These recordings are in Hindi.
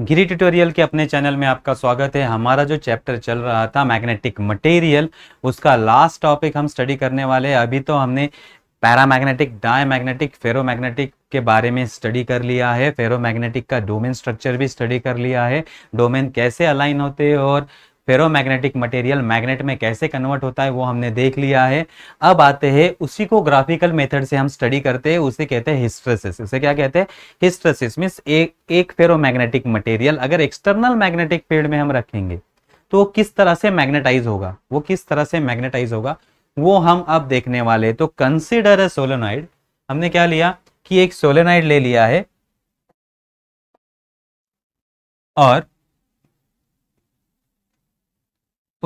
गिरी ट्यूटोरियल के अपने चैनल में आपका स्वागत है हमारा जो चैप्टर चल रहा था मैग्नेटिक मटेरियल उसका लास्ट टॉपिक हम स्टडी करने वाले हैं अभी तो हमने पैरामैग्नेटिक डायमैग्नेटिक फेरोमैग्नेटिक के बारे में स्टडी कर लिया है फेरोमैग्नेटिक का डोमेन स्ट्रक्चर भी स्टडी कर लिया है डोमेन कैसे अलाइन होते हैं और फेरोमैग्नेटिक मटेरियल मैग्नेट में कैसे कन्वर्ट होता है वो हमने देख लिया है अब आते हैं उसी को ग्राफिकल मेथड से हम स्टडी करते हैं उसे कहते हैं हिस्ट्रेसिस उसे क्या कहते हैं हिस्ट्रेसिस मीन्स एक एक फेरोमैग्नेटिक मटेरियल अगर एक्सटर्नल मैग्नेटिक फील्ड में हम रखेंगे तो किस तरह से मैग्नेटाइज होगा वो किस तरह से मैग्नेटाइज होगा वो हम अब देखने वाले तो कंसिडर है सोलोनाइड हमने क्या लिया कि एक सोलेनाइड ले लिया है और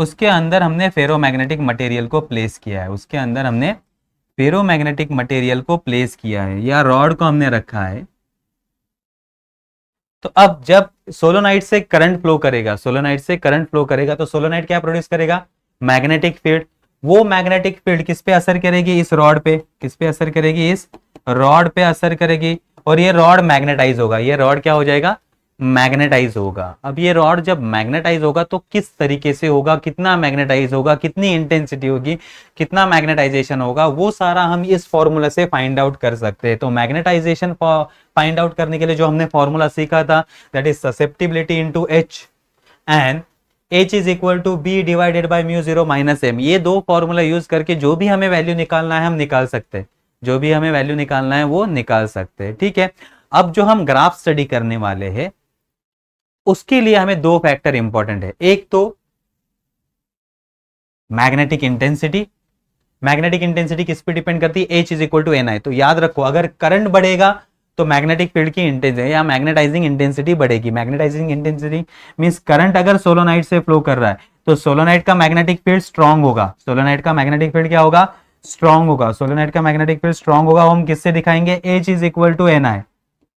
उसके अंदर हमने फेरोमैग्नेटिक मटेरियल को प्लेस किया है उसके अंदर हमने फेरोमैग्नेटिक मटेरियल को प्लेस किया है या रॉड को हमने रखा है तो अब जब सोलोनाइट से करंट फ्लो करेगा सोलोनाइट से करंट फ्लो करेगा तो सोलोनाइट क्या प्रोड्यूस करेगा मैग्नेटिक फील्ड वो मैग्नेटिक फील्ड किस पे असर करेगी इस रॉड पे किस पे असर करेगी इस रॉड पे असर करेगी और ये रॉड मैग्नेटाइज होगा ये रॉड क्या हो जाएगा मैग्नेटाइज होगा अब ये रॉड जब मैग्नेटाइज होगा तो किस तरीके से होगा कितना मैग्नेटाइज होगा कितनी इंटेंसिटी होगी कितना मैग्नेटाइजेशन होगा वो सारा हम इस फॉर्मूला से फाइंड आउट कर सकते हैं तो मैग्नेटाइजेशन फाइंड आउट करने के लिए जो हमने फॉर्मूला सीखा था that is susceptibility to H and H is equal to B divided by mu zero minus M ये दो फॉर्मूला यूज करके जो भी हमें वैल्यू निकालना है हम निकाल सकते हैं जो भी हमें वैल्यू निकालना है वो निकाल सकते हैं ठीक है अब जो हम ग्राफ स्टडी करने वाले हैं उसके लिए हमें दो फैक्टर इंपॉर्टेंट है एक तो मैग्नेटिक इंटेंसिटी मैग्नेटिक इंटेंसिटी किस पे डिपेंड करती है H is equal to N I तो याद रखो अगर करंट बढ़ेगा तो मैग्नेटिक फील्ड की इंटेंसिटी या मैग्नेटाइजिंग इंटेंसिटी बढ़ेगी मैग्नेटाइजिंग इंटेंसिटी मीन्स करंट अगर सोलोनाइट से फ्लो कर रहा है तो सोलोनाइट का मैग्नेटिक फील्ड स्ट्रॉन्ग होगा सोलोनाइट का मैग्नेटिक फील्ड क्या होगा स्ट्रांग होगा सोलोनाइट का मैग्नेटिक फील्ड स्ट्रांग होगा हम किससे दिखाएंगे H is equal to N I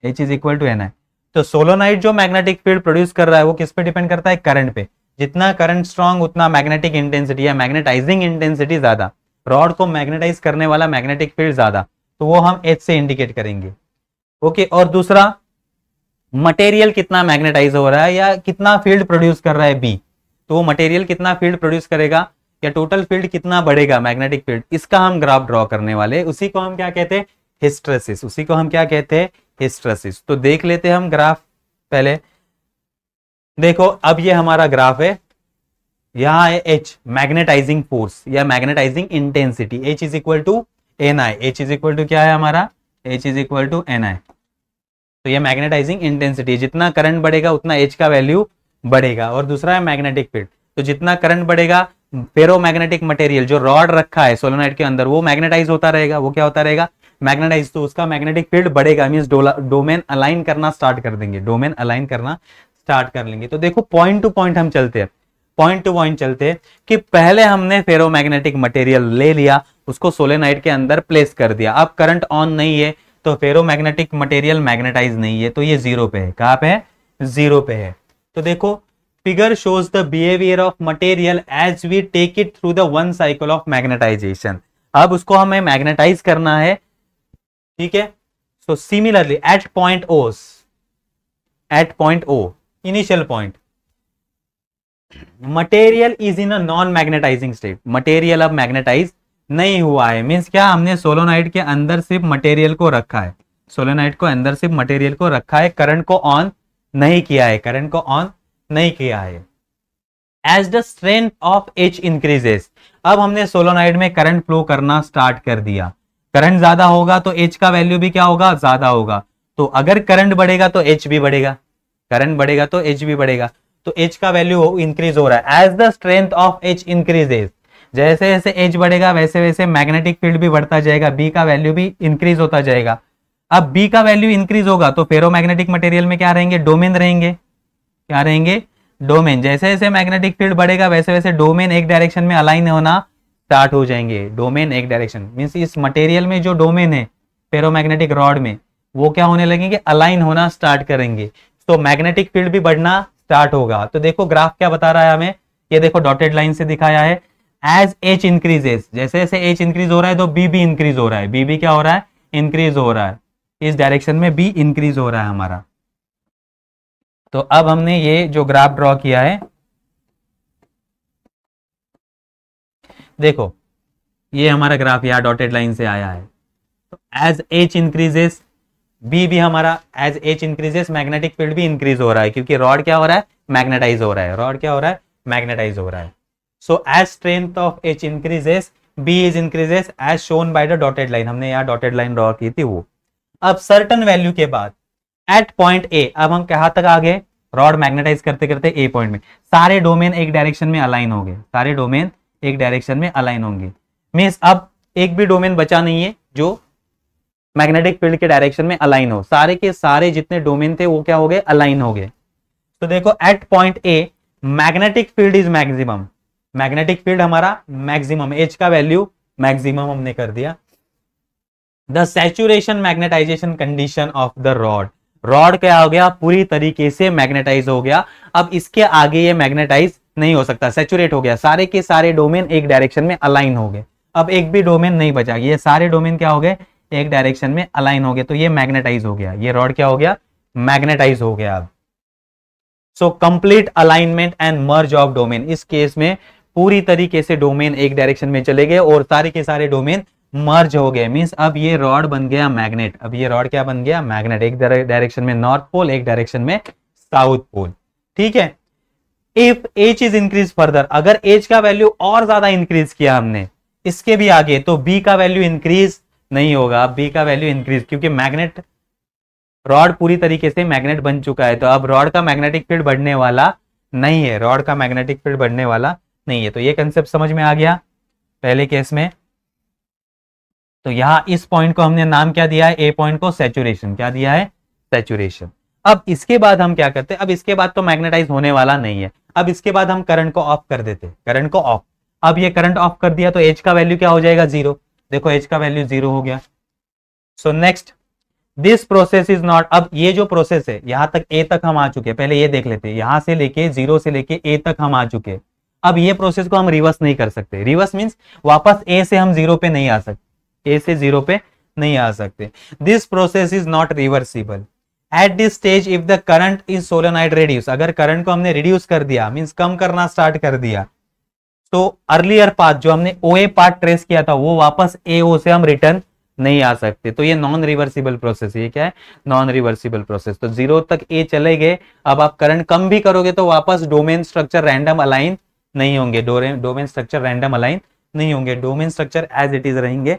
H is equal to N I तो सोलोनाइट जो मैग्नेटिक फील्ड प्रोड्यूस कर रहा है वो किस पे डिपेंड करता है करंट पे जितना करंट स्ट्रांग उतना मैग्नेटिक इंटेंसिटी या मैग्नेटाइजिंग इंटेंसिटी ज्यादा रॉड को मैग्नेटाइज करने वाला मैग्नेटिक फील्ड ज्यादा तो वो हम एच से इंडिकेट करेंगे ओके और दूसरा मटेरियल कितना मैग्नेटाइज हो रहा है या कितना फील्ड प्रोड्यूस कर रहा है बी तो वो मटेरियल कितना फील्ड प्रोड्यूस करेगा या टोटल फील्ड कितना बढ़ेगा मैग्नेटिक फील्ड इसका हम ग्राफ ड्रॉ करने वाले उसी को हम क्या कहते हैं हिस्ट्रेसिस उसी को हम क्या कहते हैं हिस्ट्रेसिस तो देख लेते हम ग्राफ पहले देखो अब ये हमारा ग्राफ है यहां है एच मैग्नेटाइजिंग फोर्स या magnetising intensity H is equal to N I H is equal to क्या है हमारा H is equal to N I तो ये मैग्नेटाइजिंग इंटेंसिटी जितना करंट बढ़ेगा उतना एच का वैल्यू बढ़ेगा और दूसरा है मैग्नेटिक फील्ड तो जितना करंट बढ़ेगा फेरोमैग्नेटिक मटेरियल जो रॉड रखा है सोलोनाइट के अंदर वो मैग्नेटाइज होता रहेगा वो क्या होता रहेगा मैग्नेटाइज तो उसका मैग्नेटिक फील्ड बढ़ेगा मीन डोमेन अलाइन करना स्टार्ट कर देंगे डोमेन अलाइन करना स्टार्ट कर लेंगे तो देखो पॉइंट टू पॉइंट हम चलते हैं पॉइंट टू पॉइंट चलते हैं कि पहले हमने फेरोमैग्नेटिक मटेरियल ले लिया उसको सोलेनाइट के अंदर प्लेस कर दिया अब करंट ऑन नहीं है तो फेरोमैग्नेटिक मटेरियल मैग्नेटाइज नहीं है तो ये जीरो पे है कहाँ पे है जीरो पे है तो देखो figure shows the behaviour of material as we take it through the one cycle of magnetisation अब उसको हमें मैग्नेटाइज करना है ठीक है so similarly at point O at point O initial point material is in a non magnetising state material अब मैग्नेटाइज नहीं हुआ है मीन्स क्या हमने सोलोनाइट के अंदर सिर्फ मटेरियल को रखा है सोलोनाइट को अंदर सिर्फ मटेरियल को रखा है करंट को ऑन नहीं किया है करंट को ऑन नहीं किया है as the strength of H increases अब हमने सोलोनाइट में करंट फ्लो करना स्टार्ट कर दिया करंट ज्यादा होगा तो एच का वैल्यू भी क्या होगा ज्यादा होगा तो अगर करंट बढ़ेगा तो एच भी बढ़ेगा करंट बढ़ेगा तो एच भी बढ़ेगा तो एच का वैल्यू इंक्रीज हो रहा है as the strength of H increases जैसे जैसे एच बढ़ेगा वैसे वैसे मैग्नेटिक फील्ड भी बढ़ता जाएगा बी का वैल्यू भी इंक्रीज होता जाएगा अब बी का वैल्यू इंक्रीज होगा तो मैग्नेटिक मटेरियल में क्या रहेंगे डोमेन रहेंगे क्या रहेंगे डोमेन जैसे जैसे मैग्नेटिक फील्ड बढ़ेगा वैसे वैसे डोमेन एक डायरेक्शन में अलाइन होना स्टार्ट हो जाएंगे डोमेन एक डायरेक्शन मीन्स इस मटेरियल में जो डोमेन है पेरोमैग्नेटिक रॉड में वो क्या होने लगेंगे अलाइन होना स्टार्ट करेंगे तो मैग्नेटिक फील्ड भी बढ़ना स्टार्ट होगा तो देखो ग्राफ क्या बता रहा है हमें ये देखो डॉटेड लाइन से दिखाया है एज एच इंक्रीजेस जैसे जैसे एच इंक्रीज हो रहा है तो बी भी इंक्रीज हो रहा है बी भी क्या हो रहा है इंक्रीज हो रहा है इस डायरेक्शन में बी इंक्रीज हो रहा है हमारा तो अब हमने ये जो ग्राफ ड्रॉ किया है देखो ये हमारा ग्राफ यहाँ डॉटेड लाइन से आया है तो एज एच इंक्रीजेस बी भी हमारा as H increases magnetic field भी इंक्रीज हो रहा है क्योंकि रॉड क्या हो रहा है मैग्नेटाइज हो रहा है रॉड क्या हो रहा है मैग्नेटाइज हो रहा है so as strength of H increases B is increases as shown by the dotted line हमने यहाँ डॉटेड लाइन ड्रॉ की थी वो अब सर्टन वैल्यू के बाद एट पॉइंट ए अब हम कहा तक आ गए रॉड मैग्नेटाइज करते करते ए पॉइंट में सारे डोमेन एक डायरेक्शन में अलाइन हो गए सारे डोमेन एक डायरेक्शन में अलाइन होंगे मीन्स अब एक भी डोमेन बचा नहीं है जो मैग्नेटिक फील्ड के डायरेक्शन में अलाइन हो सारे के सारे जितने डोमेन थे वो क्या हो गए अलाइन हो गए तो देखो at point A magnetic field is maximum magnetic field हमारा मैक्सिमम एच का वैल्यू मैक्सिमम हमने कर दिया the saturation magnetisation condition of the rod rod क्या हो गया पूरी तरीके से मैग्नेटाइज हो गया अब इसके आगे ये मैग्नेटाइज नहीं हो सकता सेचुरेट हो गया सारे के सारे डोमेन एक डायरेक्शन में अलाइन हो गए अब एक भी डोमेन नहीं बचा ये सारे डोमेन क्या हो गए एक डायरेक्शन में अलाइन हो गए तो ये मैग्नेटाइज हो गया ये रॉड क्या हो गया मैग्नेटाइज हो गया अब so complete alignment and merge of domain इस केस में पूरी तरीके से डोमेन एक डायरेक्शन में चले गए और सारे के सारे डोमेन मर्ज हो गए मीन्स अब ये रॉड बन गया मैग्नेट अब ये रॉड क्या बन गया मैग्नेट एक डायरेक्शन में नॉर्थ पोल एक डायरेक्शन में साउथ पोल ठीक है if H is increase further अगर एच का वैल्यू और ज्यादा इंक्रीज किया हमने इसके भी आगे तो बी का वैल्यू इंक्रीज नहीं होगा बी का वैल्यू इंक्रीज क्योंकि मैग्नेट रॉड पूरी तरीके से मैग्नेट बन चुका है तो अब रॉड का मैग्नेटिक फील्ड बढ़ने वाला नहीं है रॉड का मैग्नेटिक फील्ड बढ़ने वाला नहीं है तो ये कंसेप्ट समझ में आ गया पहले केस में तो यहां इस पॉइंट को हमने नाम क्या दिया है ए पॉइंट को सेचुरेशन क्या दिया है सेचुरेशन अब इसके बाद हम क्या करते हैं अब इसके बाद तो मैग्नेटाइज होने वाला नहीं है अब इसके बाद हम करंट को ऑफ कर देते करंट को ऑफ अब ये करंट ऑफ कर दिया तो एच का वैल्यू क्या हो जाएगा जीरो देखो एच का वैल्यू जीरो हो गया so next this process is not अब ये जो प्रोसेस है यहां तक ए तक हम आ चुके हैं पहले ये देख लेते हैं यहां से लेके जीरो से लेके ए तक हम आ चुके हैं अब ये प्रोसेस को हम रिवर्स नहीं कर सकते रिवर्स मीन्स वापस ए से हम जीरो पे नहीं आ सकते ए से जीरो पे नहीं आ सकते this process is not reversible at this stage if the current is solenoid reduce अगर करंट को हमने रिड्यूस कर दिया मीन्स कम करना स्टार्ट कर दिया तो अर्लियर पार्ट जो हमने ओ ए पार्ट ट्रेस किया था वो वापस ए ओ से हम रिटर्न नहीं आ सकते तो ये नॉन रिवर्सिबल प्रोसेस ये क्या है नॉन रिवर्सिबल प्रोसेस तो जीरो तक ए चले गए अब आप करंट कम भी करोगे तो वापस डोमेन स्ट्रक्चर रैंडम अलाइन नहीं होंगे डोमेन स्ट्रक्चर रैंडम अलाइन नहीं होंगे domain structure as it is रहेंगे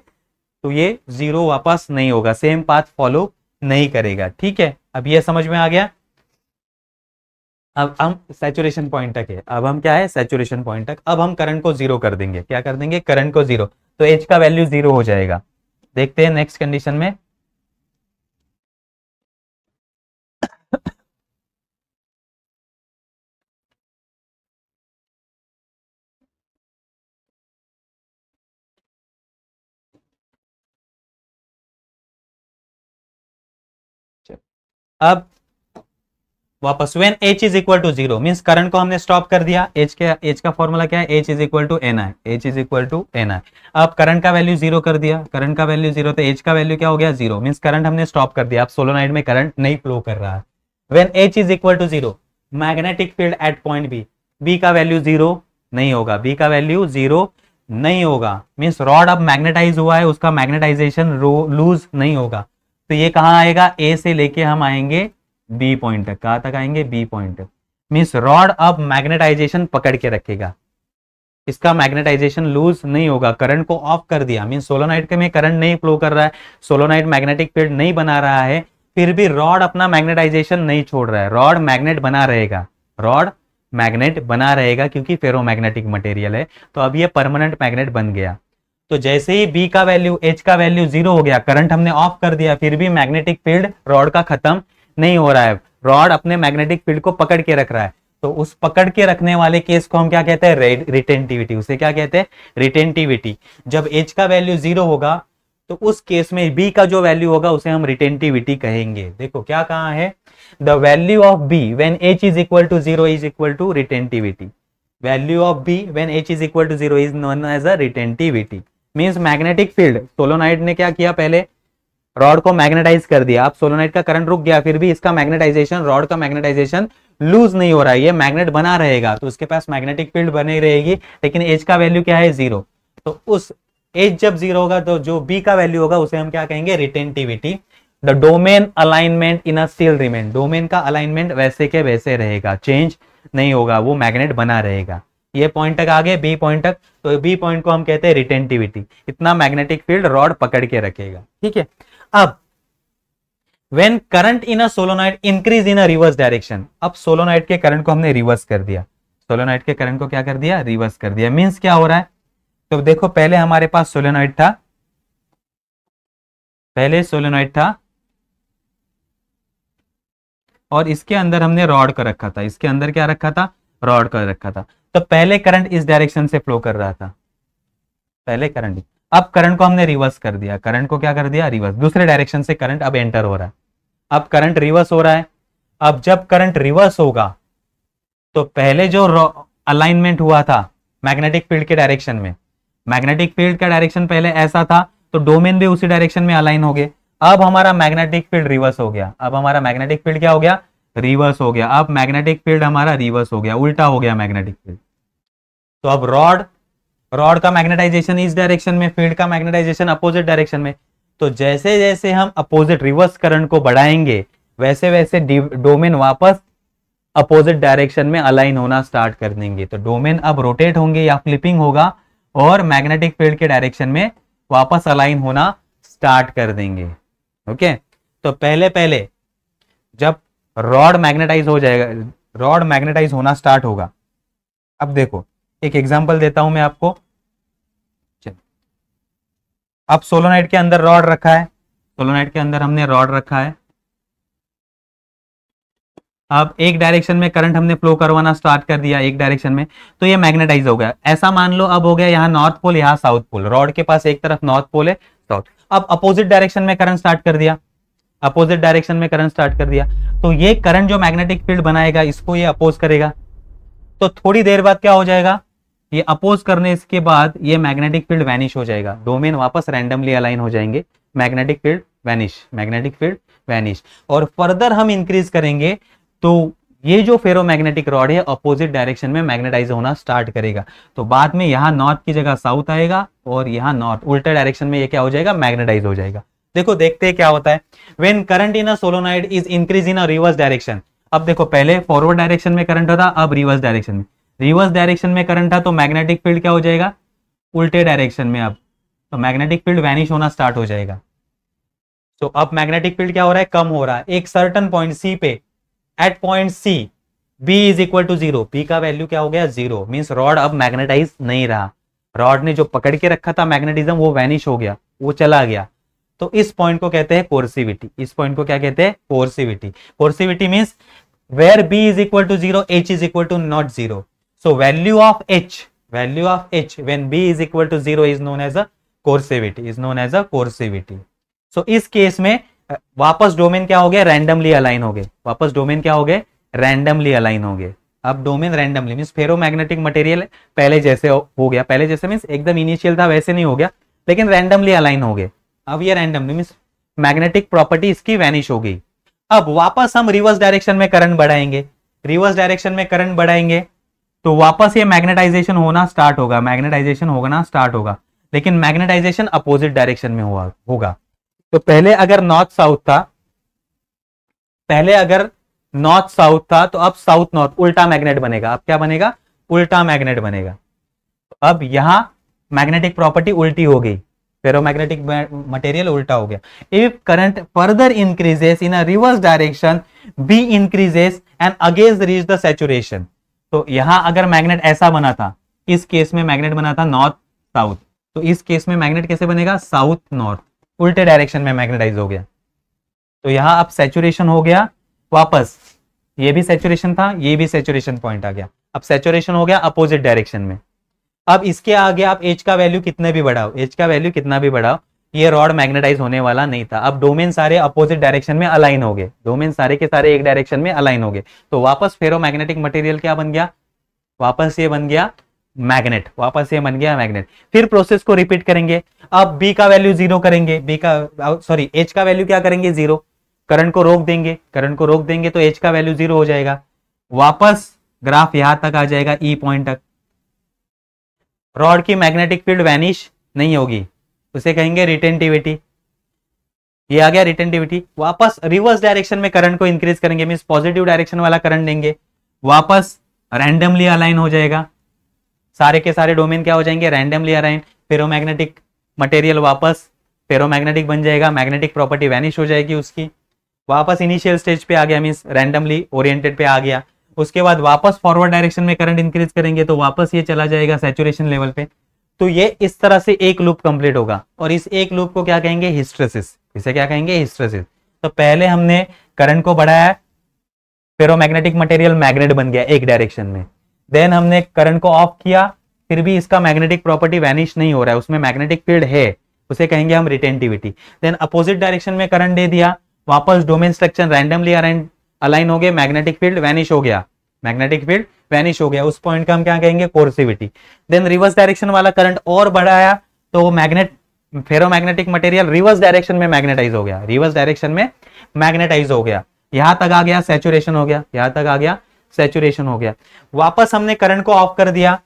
तो ये जीरो वापस नहीं होगा सेम पाथ फॉलो नहीं करेगा ठीक है अब यह समझ में आ गया अब हम सेचुरेशन पॉइंट तक है अब हम क्या है सैचुरेशन पॉइंट तक अब हम करंट को जीरो कर देंगे क्या कर देंगे करंट को जीरो तो एच का वैल्यू जीरो हो जाएगा देखते हैं नेक्स्ट कंडीशन में अब वापस when H is equal to zero mean current को हमने स्टॉप कर दिया एच के एच का फॉर्मूला क्या है H is equal to N I H is equal to N I अब करंट का वैल्यू जीरो कर दिया करंट का वैल्यू जीरो तो एच का वैल्यू क्या हो गया जीरो मीन करंट हमने स्टॉप कर दिया अब सोलोनाइड में करंट नहीं फ्लो कर रहा है when H is equal to zero magnetic field at point B B का वैल्यू जीरो नहीं होगा बी का वैल्यू जीरो नहीं होगा मीन्स रॉड अब मैग्नेटाइज हुआ है उसका मैग्नेटाइजेशन लूज नहीं होगा तो ये कहाँ आएगा ए से लेके हम आएंगे बी पॉइंट तक कहाँ तक आएंगे बी पॉइंट मीन्स रॉड अब मैग्नेटाइजेशन पकड़ के रखेगा इसका मैग्नेटाइजेशन लूज नहीं होगा करंट को ऑफ कर दिया मीन सोलोनाइट के में करंट नहीं फ्लो कर रहा है सोलोनाइट मैग्नेटिक फील्ड नहीं बना रहा है फिर भी रॉड अपना मैग्नेटाइजेशन नहीं छोड़ रहा है रॉड मैग्नेट बना रहेगा रॉड मैग्नेट बना रहेगा क्योंकि फेरोमैग्नेटिक मटेरियल है तो अब ये परमानेंट मैग्नेट बन गया तो जैसे ही बी का वैल्यू एच का वैल्यू जीरो हो गया करंट हमने ऑफ कर दिया फिर भी मैग्नेटिक फील्ड रॉड का खत्म नहीं हो रहा है रॉड अपने मैग्नेटिक फील्ड को पकड़ के रख रहा है तो उस पकड़ के रखने वाले केस को हम क्या कहते हैं रिटेंटिविटी उसे क्या कहते हैं रिटेंटिविटी जब एच का वैल्यू जीरो होगा तो उस केस में बी का जो वैल्यू होगा उसे हम रिटेंटिविटी कहेंगे देखो क्या कहा है the value of B when H is equal to zero is equal to retentivity value of B when H is equal to zero is known as a retentivity means magnetic field solenoid ने क्या किया पहले रॉड को मैग्नेटाइज कर दिया अब सोलोनाइट का करंट रुक गया फिर भी इसका मैग्नेटाइजेशन रॉड का मैग्नेटाइजेशन लूज नहीं हो रहा है ये मैग्नेट बना रहेगा तो उसके पास मैग्नेटिक फील्ड बनी रहेगी लेकिन एज का वैल्यू क्या है जीरो तो उस एज जब जीरो होगा तो जो बी का वैल्यू होगा उसे हम क्या कहेंगे retentivity the domain alignment in a steel remain domain का अलाइनमेंट वैसे के वैसे रहेगा चेंज नहीं होगा वो मैग्नेट बना रहेगा ये पॉइंट तक आगे बी पॉइंट तक तो बी पॉइंट को हम कहते हैं रिटेंटिविटी इतना मैग्नेटिक फील्ड रॉड पकड़ के रखेगा ठीक है अब when current in a solenoid increase in a reverse direction अब सोलोनाइट के करंट को हमने रिवर्स कर दिया सोलोनाइट के करंट को क्या कर दिया रिवर्स कर दिया मीन्स क्या हो रहा है तो देखो पहले हमारे पास सोलोनाइट था पहले सोलोनाइट था और इसके अंदर हमने रॉड कर रखा था इसके अंदर क्या रखा था रॉड कर रखा था तो पहले करंट इस डायरेक्शन से फ्लो कर रहा था पहले करंट अब करंट को हमने रिवर्स कर दिया करंट को क्या कर दिया रिवर्स दूसरे डायरेक्शन से करंट अब एंटर हो रहा है अब करंट रिवर्स हो रहा है अब जब करंट रिवर्स होगा तो पहले जो अलाइनमेंट हुआ था मैग्नेटिक फील्ड के डायरेक्शन में मैग्नेटिक फील्ड का डायरेक्शन पहले ऐसा था तो डोमेन भी उसी डायरेक्शन में अलाइन हो गए अब हमारा मैग्नेटिक फील्ड रिवर्स हो गया अब हमारा मैग्नेटिक फील्ड क्या हो गया रिवर्स हो गया अब मैग्नेटिक फील्ड हमारा रिवर्स हो गया उल्टा हो गया मैग्नेटिक फील्ड तो अब रॉड रॉड का मैग्नेटाइजेशन इस डायरेक्शन में फील्ड का मैग्नेटाइजेशन अपोजिट डायरेक्शन में तो जैसे जैसे हम अपोजिट रिवर्स करंट को बढ़ाएंगे वैसे वैसे डोमेन वापस अपोजिट डायरेक्शन में अलाइन होना स्टार्ट कर देंगे तो डोमेन अब रोटेट होंगे या फ्लिपिंग होगा और मैग्नेटिक फील्ड के डायरेक्शन में वापस अलाइन होना स्टार्ट कर देंगे ओके तो पहले पहले जब रॉड मैग्नेटाइज हो जाएगा रॉड मैग्नेटाइज होना स्टार्ट होगा अब देखो एक एग्जाम्पल देता हूं मैं आपको अब सोलोनाइट के अंदर रॉड रखा है सोलोनाइट के अंदर हमने रॉड रखा है अब एक डायरेक्शन में करंट हमने फ्लो करवाना स्टार्ट कर दिया एक डायरेक्शन में तो ये मैग्नेटाइज हो गया ऐसा मान लो अब हो गया यहाँ नॉर्थ पोल यहाँ साउथ पोल रॉड के पास एक तरफ नॉर्थ पोल है साउथ अब अपोजिट डायरेक्शन में करंट स्टार्ट कर दिया अपोजिट डायरेक्शन में करंट स्टार्ट कर दिया तो ये करंट जो मैग्नेटिक फील्ड बनाएगा इसको ये अपोज करेगा तो थोड़ी देर बाद क्या हो जाएगा ये अपोज करने के बाद ये मैग्नेटिक फील्ड वैनिश हो जाएगा डोमेन वापस रैंडमली अलाइन हो जाएंगे magnetic field vanish magnetic field vanish और फर्दर हम इंक्रीज करेंगे तो ये जो फेरो मैग्नेटिक रॉड है अपोजिट डायरेक्शन में मैग्नेटाइज होना स्टार्ट करेगा तो बाद में यहाँ नॉर्थ की जगह साउथ आएगा और यहाँ नॉर्थ उल्टे डायरेक्शन में ये क्या हो जाएगा मैग्नेटाइज हो जाएगा देखो देखते हैं क्या होता है when current in a solenoid is increase in a reverse direction अब देखो पहले फॉरवर्ड डायरेक्शन में करंट होता अब रिवर्स डायरेक्शन में रिवर्स डायरेक्शन में करंट था तो मैग्नेटिक फील्ड क्या हो जाएगा उल्टे डायरेक्शन में अब तो मैग्नेटिक फील्ड वैनिश होना स्टार्ट हो जाएगा सो तो अब मैग्नेटिक फील्ड क्या हो रहा है कम हो रहा है एक सर्टन पॉइंट सी पे at point C B is equal to zero P का वैल्यू क्या हो गया जीरो मीन्स रॉड अब मैग्नेटाइज नहीं रहा रॉड ने जो पकड़ के रखा था मैग्नेटिज्म वो वैनिश हो गया वो चला गया तो इस पॉइंट को कहते हैं कोर्सिविटी इस पॉइंट को क्या कहते हैं coercivity coercivity means where B is equal to zero H is equal to not zero So value of H, value of H when B is equal to 0 is known as a coercivity, is known as a coercivity. So इस केस में वापस डोमेन क्या हो गया रैंडमली अलाइन हो गए वापस डोमेन क्या हो गए रैंडमली अलाइन हो गए अब domain randomly means ferromagnetic material पहले जैसे हो गया पहले जैसे मीन एकदम इनिशियल था वैसे नहीं हो गया लेकिन रैंडमली अलाइन हो गए अब ये रैंडमली मीन मैग्नेटिक प्रॉपर्टी इसकी वैनिश हो गई अब वापस हम रिवर्स डायरेक्शन में करंट बढ़ाएंगे रिवर्स डायरेक्शन में करंट बढ़ाएंगे तो वापस ये मैग्नेटाइजेशन होना स्टार्ट होगा मैग्नेटाइजेशन ना स्टार्ट होगा लेकिन मैग्नेटाइजेशन अपोजिट डायरेक्शन में हुआ होगा तो पहले अगर नॉर्थ साउथ था पहले अगर नॉर्थ साउथ था तो अब साउथ नॉर्थ उल्टा मैग्नेट बनेगा अब क्या बनेगा उल्टा मैग्नेट बनेगा अब यहां मैग्नेटिक प्रॉपर्टी उल्टी हो गई फेरोमैग्नेटिक मटेरियल उल्टा हो गया if current further increases in a reverse direction B increases and against reach the saturation तो यहां अगर मैग्नेट ऐसा बना था इस केस में मैग्नेट बना था नॉर्थ साउथ तो इस केस में मैग्नेट कैसे बनेगा साउथ नॉर्थ उल्टे डायरेक्शन में मैग्नेटाइज हो गया तो यहां अब सेचुरेशन हो गया वापस ये भी सेचुरेशन था ये भी सेचुरेशन पॉइंट आ गया अब सेचुरेशन हो गया अपोजिट डायरेक्शन में अब इसके आगे आप एच का वैल्यू कितने भी बढ़ाओ एच का वैल्यू कितना भी बढ़ाओ ये रॉड मैग्नेटाइज होने वाला नहीं था अब डोमेन सारे अपोजिट डायरेक्शन में अलाइन हो गए डोमेन सारे के सारे एक डायरेक्शन में अलाइन हो गए तो वापस फेरो मैग्नेटिक मटेरियल क्या बन गया वापस ये बन गया मैग्नेट वापस ये बन गया मैग्नेट फिर प्रोसेस को रिपीट करेंगे अब बी का वैल्यू जीरो करेंगे बी का सॉरी uh, एच का वैल्यू क्या करेंगे जीरो करंट को रोक देंगे करंट को रोक देंगे तो एच का वैल्यू जीरो हो जाएगा वापस ग्राफ यहां तक आ जाएगा ई e पॉइंट तक रॉड की मैग्नेटिक फील्ड वैनिश नहीं होगी उसे कहेंगे रिटेंटिविटी ये आ गया रिटेंटिविटी वापस रिवर्स डायरेक्शन में करंट को इंक्रीज करेंगे मीन पॉजिटिव डायरेक्शन वाला करंट देंगे वापस रैंडमली अलाइन हो जाएगा सारे के सारे डोमेन क्या हो जाएंगे रैंडमली अलाइन फेरोमैग्नेटिक मटेरियल वापस फेरोमैग्नेटिक बन जाएगा मैग्नेटिक प्रॉपर्टी वैनिश हो जाएगी उसकी वापस इनिशियल स्टेज पे आ गया मीन्स रैंडमली ओरिएंटेड पे आ गया उसके बाद वापस फॉरवर्ड डायरेक्शन में करंट इंक्रीज करेंगे तो वापस ये चला जाएगा सेचुरेशन लेवल पे तो ये इस तरह से एक लूप कंप्लीट होगा और इस एक लूप को क्या कहेंगे हिस्ट्रेसिस इसे क्या कहेंगे हिस्ट्रेसिस तो पहले हमने करंट को बढ़ाया मैग्नेटिक मटेरियल मैग्नेट बन गया एक डायरेक्शन में देन हमने करंट को ऑफ किया फिर भी इसका मैग्नेटिक प्रॉपर्टी वैनिश नहीं हो रहा है उसमें मैग्नेटिक फील्ड है उसे कहेंगे हम रिटेंटिविटी देन अपोजिट डायरेक्शन में करंट दे दिया वापस डोमेन स्ट्रक्चर रैंडमली अलाइन हो गए मैग्नेटिक फील्ड वैनिश हो गया मैग्नेटिक फील्ड वैनिश हो गया उस पॉइंट का हम क्या कहेंगे कोर्सिविटी देन रिवर्स डायरेक्शन वाला करंट और बढ़ाया तो magnet ferromagnetic material reverse direction में मैग्नेटाइज हो गया रिवर्स डायरेक्शन में मैग्नेटाइज हो गया यहां तक आ गया सेचुरेशन हो गया यहां तक आ गया सेचुरेशन हो गया वापस हमने करंट को ऑफ कर दिया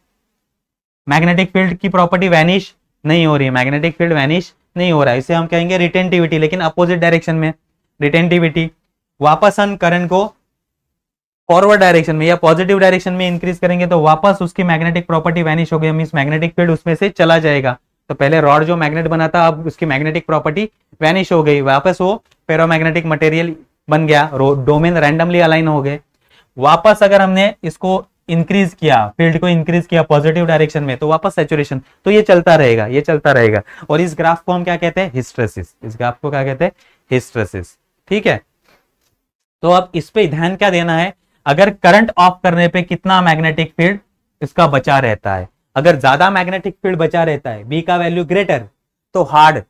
मैग्नेटिक फील्ड की प्रॉपर्टी वैनिश नहीं हो रही है मैग्नेटिक फील्ड वैनिश नहीं हो रहा है इसे हम कहेंगे रिटेंटिविटी लेकिन अपोजिट डायरेक्शन में रिटेंटिविटी वापस हम करंट को फॉरवर्ड डायरेक्शन में या पॉजिटिव डायरेक्शन में इंक्रीज करेंगे तो वापस उसकी मैग्नेटिक प्रॉपर्टी वैनिश हो गई मीन मैग्नेटिक फील्ड उसमें से चला जाएगा तो पहले रॉड जो मैग्नेट बना था अब उसकी मैग्नेटिक प्रॉपर्टी वैनिश हो गई वापस वो पेरोमैग्नेटिक मटेरियल बन गया डोमेन रैंडमली अलाइन हो गए वापस अगर हमने इसको इंक्रीज किया फील्ड को इंक्रीज किया पॉजिटिव डायरेक्शन में तो वापस सेचुरेशन तो ये चलता रहेगा ये चलता रहेगा और इस ग्राफ को हम क्या कहते हैं हिस्ट्रेसिस इस ग्राफ को क्या कहते हैं हिस्ट्रेसिस ठीक है तो अब इस पर ध्यान क्या देना है अगर करंट ऑफ करने पे कितना मैग्नेटिक फील्ड इसका बचा रहता है अगर ज्यादा मैग्नेटिक फील्ड बचा रहता है बी का वैल्यू ग्रेटर तो हार्ड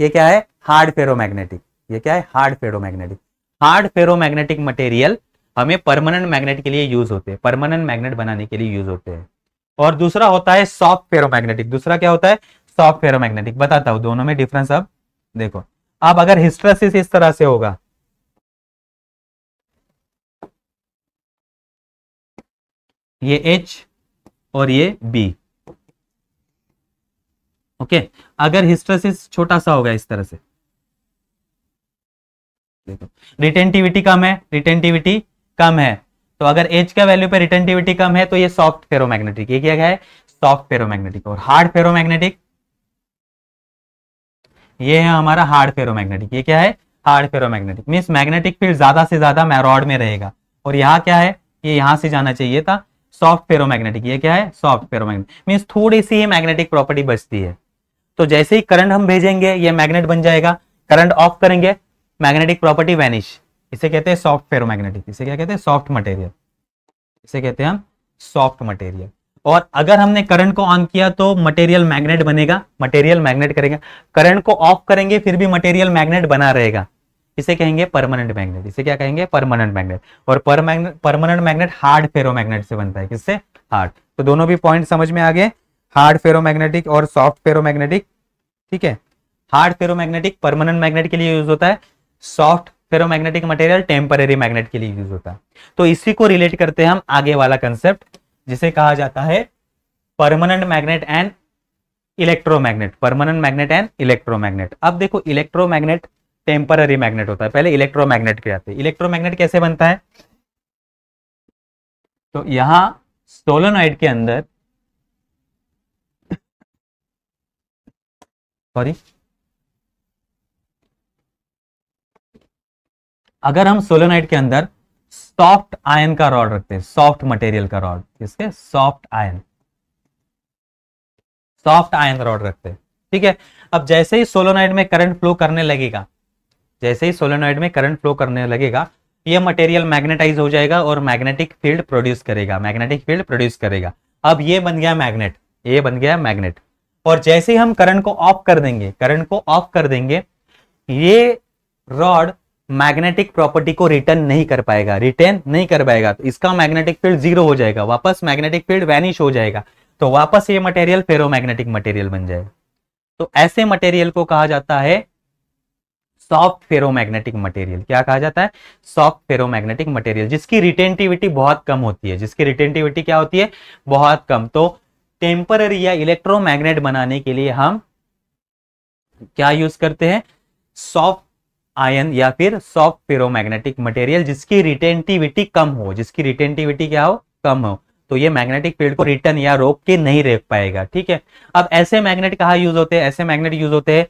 ये क्या है हार्ड फेरोमैग्नेटिक ये क्या है hard ferromagnetic hard ferromagnetic material हमें परमानेंट मैग्नेट के लिए यूज होते हैं परमानेंट मैग्नेट बनाने के लिए यूज होते हैं और दूसरा होता है सॉफ्ट फेरोमैग्नेटिक दूसरा क्या होता है सॉफ्ट फेरोमैग्नेटिक बताता हूँ दोनों में डिफरेंस अब देखो अब अगर हिस्ट्रेसिस इस तरह से होगा ये एच और ये बी ओके अगर हिस्ट्रेसिस छोटा सा होगा इस तरह से देखो रिटेंटिविटी कम है रिटेंटिविटी कम है तो अगर एच का वैल्यू पे रिटेंटिविटी कम है तो ये सॉफ्ट फेरोमैग्नेटिक ये क्या है सॉफ्ट फेरोमैग्नेटिक और हार्ड फेरोमैग्नेटिक ये है हमारा हार्ड फेरोमैग्नेटिक ये क्या है hard ferromagnetic means magnetic field ज्यादा से ज्यादा मैरॉड में रहेगा और यहां क्या है ये यह यहां से जाना चाहिए था सॉफ्ट फेरोमैग्नेटिक ये क्या है सॉफ्ट फेरोमैग्नेटिक मीन्स थोड़ी सी ही मैग्नेटिक प्रॉपर्टी बचती है तो जैसे ही करंट हम भेजेंगे ये मैग्नेट बन जाएगा करंट ऑफ करेंगे मैग्नेटिक प्रॉपर्टी वैनिश इसे कहते हैं सॉफ्ट फेरोमैग्नेटिक इसे क्या कहते हैं सॉफ्ट मटेरियल इसे कहते हैं हम सॉफ्ट मटेरियल और अगर हमने करंट को ऑन किया तो मटेरियल मैग्नेट बनेगा मटेरियल मैग्नेट करेगा करंट को ऑफ करेंगे फिर भी मटेरियल मैग्नेट बना रहेगा इसे कहेंगे परमानेंट मैग्नेट इसे क्या कहेंगे परमानेंट मैग्नेट और परमानेंट मैग्नेट हार्ड फेरोमैग्नेट से बनता है किससे हार्ड तो दोनों भी पॉइंट समझ में आ गए हार्ड फेरोमैग्नेटिक और सॉफ्ट फेरोमैग्नेटिक ठीक है हार्ड फेरोमैग्नेटिक परमानेंट मैग्नेट के लिए यूज होता है soft ferromagnetic material temporary magnet के लिए यूज होता है तो इसी को रिलेट करते हैं हम आगे वाला कंसेप्ट जिसे कहा जाता है permanent magnet and electromagnet permanent magnet and electromagnet अब देखो इलेक्ट्रोमैग्नेट टेम्पररी मैग्नेट होता है पहले इलेक्ट्रोमैग्नेट के आते हैं इलेक्ट्रोमैग्नेट कैसे बनता है तो यहां सोलोनाइड के अंदर सॉरी अगर हम सोलोनाइड के अंदर सॉफ्ट आयन का रॉड रखते हैं सॉफ्ट मटेरियल का रॉड किसके soft iron soft iron rod रखते हैं ठीक है अब जैसे ही सोलोनाइड में करंट फ्लो करने लगेगा जैसे ही सोलोनॉइड में करंट फ्लो करने लगेगा यह मटेरियल मैग्नेटाइज हो जाएगा और मैग्नेटिक फील्ड प्रोड्यूस करेगा मैग्नेटिक फील्ड प्रोड्यूस करेगा अब ये बन गया मैग्नेट ये बन गया मैग्नेट और जैसे ही हम करंट को ऑफ कर देंगे करंट को ऑफ कर देंगे ये रॉड मैग्नेटिक प्रॉपर्टी को रिटर्न नहीं कर पाएगा रिटर्न नहीं कर पाएगा तो इसका मैग्नेटिक फील्ड जीरो हो जाएगा वापस मैग्नेटिक फील्ड वैनिश हो जाएगा तो वापस ये मटेरियल फेरोमैग्नेटिक मटेरियल बन जाएगा तो ऐसे मटेरियल को कहा जाता है सॉफ्ट फेरोमैग्नेटिक मटेरियल क्या कहा जाता है सॉफ्ट फेरोमैग्नेटिक मटेरियल जिसकी रिटेंटिविटी बहुत कम होती है जिसकी रिटेंटिविटी क्या होती है बहुत कम तो टेम्पररी या इलेक्ट्रोमैग्नेट बनाने के लिए हम क्या यूज करते हैं सॉफ्ट आयन या फिर सॉफ्ट फेरोमैग्नेटिक मटेरियल जिसकी रिटेंटिविटी कम हो जिसकी रिटेंटिविटी क्या हो कम हो तो ये मैग्नेटिक फील्ड को रिटर्न या रोक के नहीं रख पाएगा ठीक है अब ऐसे मैग्नेट कहा यूज होते हैं ऐसे मैग्नेट यूज होते हैं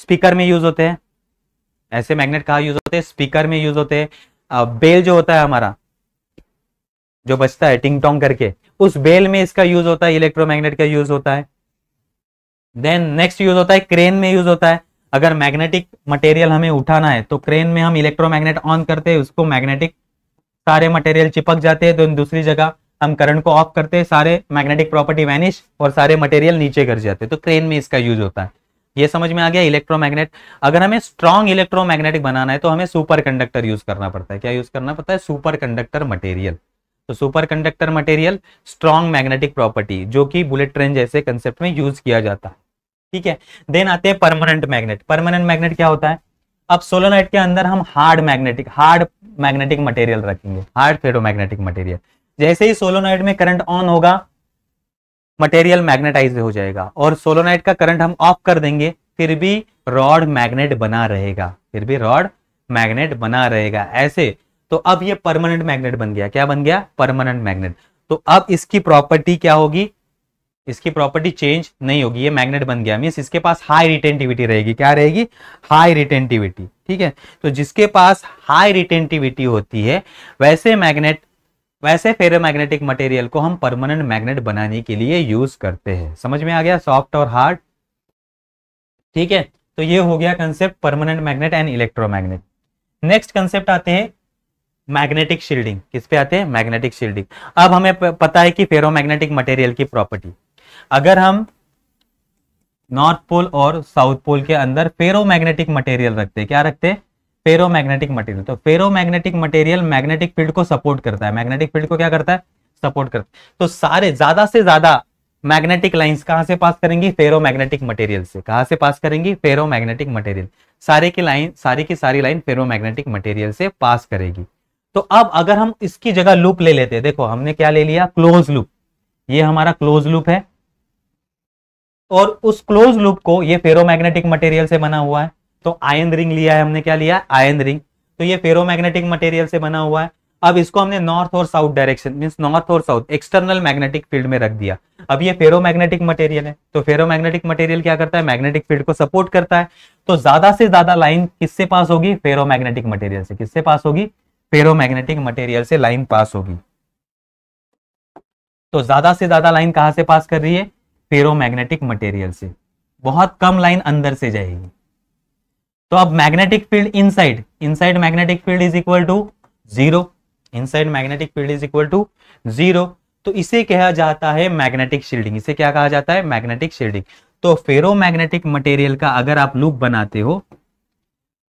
स्पीकर में यूज होते हैं ऐसे मैग्नेट कहा यूज होते हैं स्पीकर में यूज होते हैं बेल जो होता है हमारा जो बचता है टिंग टोंग करके उस बेल में इसका यूज होता है इलेक्ट्रोमैग्नेट का यूज होता है देन नेक्स्ट यूज होता है क्रेन में यूज होता है अगर मैग्नेटिक मटेरियल हमें उठाना है तो क्रेन में हम इलेक्ट्रोमैग्नेट ऑन करते हैं उसको मैग्नेटिक सारे मटेरियल चिपक जाते हैं तो दूसरी जगह हम करंट को ऑफ करते हैं सारे मैग्नेटिक प्रॉपर्टी वैनिश और सारे मटेरियल नीचे कर जाते हैं तो क्रेन में इसका यूज होता है ये समझ में आ गया इलेक्ट्रोमैग्नेट अगर हमें स्ट्रॉन्ग इलेक्ट्रोमैग्नेटिक बनाना है तो हमें सुपर कंडक्टर यूज करना पड़ता है क्या यूज करना पड़ता है सुपर कंडक्टर मटेरियल तो super conductor material strong magnetic property जो कि बुलेट ट्रेन जैसे कंसेप्ट में यूज किया जाता है ठीक है देन आते हैं परमानेंट मैग्नेट परमानेंट मैग्नेट क्या होता है अब सोलोनाइट के अंदर हम hard magnetic hard magnetic material रखेंगे हार्ड फेडोमैग्नेटिक मटेरियल जैसे ही सोलोनाइट में करंट ऑन होगा मटेरियल मैग्नेटाइज हो जाएगा और सोलोनाइट का करंट हम ऑफ कर देंगे फिर भी रॉड मैग्नेट बना रहेगा फिर भी रॉड मैग्नेट बना रहेगा ऐसे तो अब ये परमानेंट मैग्नेट बन गया क्या बन गया परमानेंट मैग्नेट तो अब इसकी प्रॉपर्टी क्या होगी इसकी प्रॉपर्टी चेंज नहीं होगी ये मैग्नेट बन गया मीन्स इसके पास हाई रिटेंटिविटी रहेगी क्या रहेगी हाई रिटेंटिविटी ठीक है तो जिसके पास हाई रिटेंटिविटी होती है वैसे मैग्नेट वैसे फेरोमैग्नेटिक मटेरियल को हम परमानेंट मैग्नेट बनाने के लिए यूज करते हैं समझ में आ गया सॉफ्ट और हार्ड ठीक है तो ये हो गया concept permanent magnet and electromagnet next concept आते हैं मैग्नेटिक शील्डिंग किस पे आते हैं मैग्नेटिक शील्डिंग अब हमें पता है कि फेरोमैग्नेटिक मटेरियल की प्रॉपर्टी अगर हम नॉर्थ पोल और साउथ पोल के अंदर फेरोमैग्नेटिक मटेरियल रखते हैं क्या रखते हैं फेरोमैग्नेटिक मटेरियल तो फेरोमैग्नेटिक मटेरियल मैग्नेटिक फील्ड को सपोर्ट करता है मैग्नेटिक फील्ड को क्या करता है सपोर्ट करता है तो सारे ज्यादा से ज्यादा मैग्नेटिक लाइंस कहां से पास करेंगी फेरोमैग्नेटिक मटेरियल से कहां से पास करेंगी फेरोमैग्नेटिक मटेरियल सारे की लाइन सारी की सारी लाइन फेरोमैग्नेटिक मटेरियल से पास करेगी तो अब अगर हम इसकी जगह लूप ले लेते हैं देखो हमने क्या ले लिया क्लोज लूप ये हमारा क्लोज लूप है और उस क्लोज लूप को ये फेरोमैग्नेटिक मटेरियल से बना हुआ है तो आयन रिंग लिया है हमने क्या लिया आयन रिंग तो ये फेरोमैग्नेटिक मटेरियल से बना हुआ है अब इसको हमने नॉर्थ और साउथ डायरेक्शन मीन नॉर्थ और साउथ एक्सटर्नल मैग्नेटिक फील्ड में रख दिया अब ये फेरोमैग्नेटिक मटेरियल है तो फेरोमैग्नेटिक मटेरियल क्या करता है मैग्नेटिक फील्ड को सपोर्ट करता है तो ज्यादा से ज्यादा लाइन किससे पास होगी फेरोमैग्नेटिक मटेरियल से किससे पास होगी फेरोमैग्नेटिक मटेरियल से लाइन पास होगी तो ज्यादा से ज्यादा लाइन कहां से पास कर रही है फेरोमैग्नेटिक मटेरियल से बहुत कम लाइन अंदर से जाएगी तो अब magnetic field inside inside magnetic field is equal to zero inside magnetic field is equal to zero तो इसे कहा जाता है मैग्नेटिक शील्डिंग इसे क्या कहा जाता है मैग्नेटिक शील्डिंग तो फेरो मैग्नेटिक मटेरियल का अगर आप लूप बनाते हो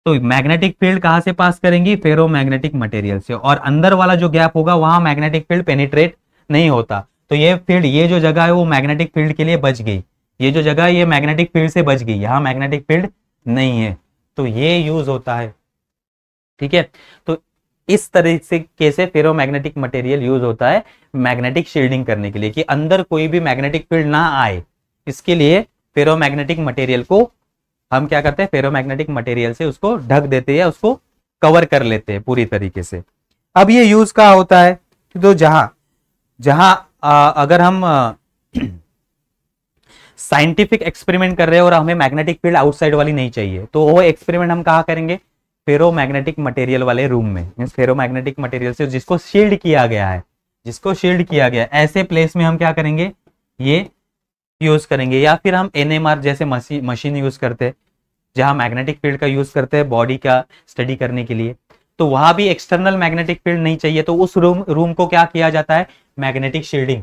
तो मैग्नेटिक फील्ड कहां से पास करेंगी फेरो मैग्नेटिक मटेरियल से और अंदर वाला जो गैप होगा वहां मैग्नेटिक फील्ड पेनिट्रेट नहीं होता तो ये फील्ड ये जो जगह है वो मैग्नेटिक फील्ड के लिए बच गई ये जो जगह है ये मैग्नेटिक फील्ड से बच गई यहां मैग्नेटिक फील्ड नहीं है तो ये यूज होता है ठीक है तो इस तरह से कैसे फेरोमैग्नेटिक मटेरियल यूज होता है मैग्नेटिक शील्डिंग करने के लिए कि अंदर कोई भी मैग्नेटिक फील्ड ना आए इसके लिए फेरोमैग्नेटिक मटेरियल को हम क्या करते हैं फेरोमैग्नेटिक मटेरियल से उसको ढक देते हैं उसको कवर कर लेते हैं पूरी तरीके से अब ये यूज कहा होता है तो जहां जहां आ, अगर हम साइंटिफिक एक्सपेरिमेंट कर रहे हैं और हमें मैग्नेटिक फील्ड आउटसाइड वाली नहीं चाहिए तो वो एक्सपेरिमेंट हम कहा करेंगे फेरोमैग्नेटिक मटेरियल वाले रूम में मीन फेरोमैग्नेटिक मटेरियल से जिसको शील्ड किया गया है जिसको शील्ड किया गया ऐसे प्लेस में हम क्या करेंगे ये यूज करेंगे या फिर हम एनएमआर जैसे मशीन यूज करते हैं जहां मैग्नेटिक फील्ड का यूज करते हैं बॉडी का स्टडी करने के लिए तो वहां भी एक्सटर्नल मैग्नेटिक फील्ड नहीं चाहिए तो उस रूम रूम को क्या किया जाता है मैग्नेटिक शील्डिंग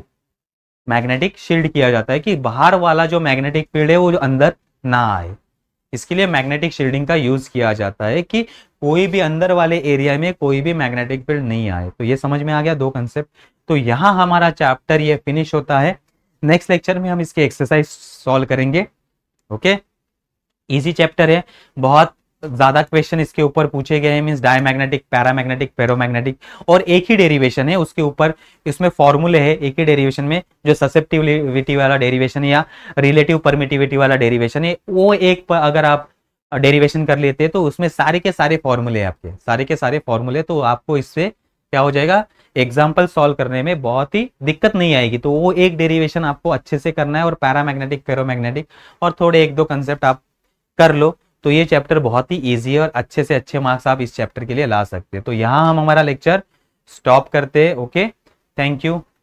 मैग्नेटिक शील्ड किया जाता है कि बाहर वाला जो मैग्नेटिक फील्ड है वो जो अंदर ना आए इसके लिए मैग्नेटिक शील्डिंग का यूज किया जाता है कि कोई भी अंदर वाले एरिया में कोई भी मैग्नेटिक फील्ड नहीं आए तो ये समझ में आ गया दो कंसेप्ट तो यहाँ हमारा चैप्टर ये फिनिश होता है नेक्स्ट लेक्चर में हम इसके एक्सरसाइज सॉल्व करेंगे ओके इजी चैप्टर है बहुत ज्यादा क्वेश्चन इसके ऊपर पूछे गए हैं मीन्स डायमैग्नेटिक पैरामैग्नेटिक पेरोमैग्नेटिक और एक ही डेरिवेशन है उसके ऊपर इसमें फॉर्मूले है एक ही डेरिवेशन में जो ससेप्टिविटी वाला डेरिवेशन या रिलेटिव परमिटिविटी वाला डेरिवेशन है वो एक पर अगर आप डेरिवेशन कर लेते हैं तो उसमें सारे के सारे फॉर्मूले हैं आपके सारे के सारे फॉर्मूले तो आपको इससे क्या हो जाएगा एग्जाम्पल सॉल्व करने में बहुत ही दिक्कत नहीं आएगी तो वो एक डेरिवेशन आपको अच्छे से करना है और पैरामैग्नेटिक फेरोमैग्नेटिक और थोड़े एक दो कंसेप्ट आप कर लो तो ये चैप्टर बहुत ही ईजी है और अच्छे से अच्छे मार्क्स आप इस चैप्टर के लिए ला सकते हैं तो यहाँ हम हमारा लेक्चर स्टॉप करते ओके थैंक यू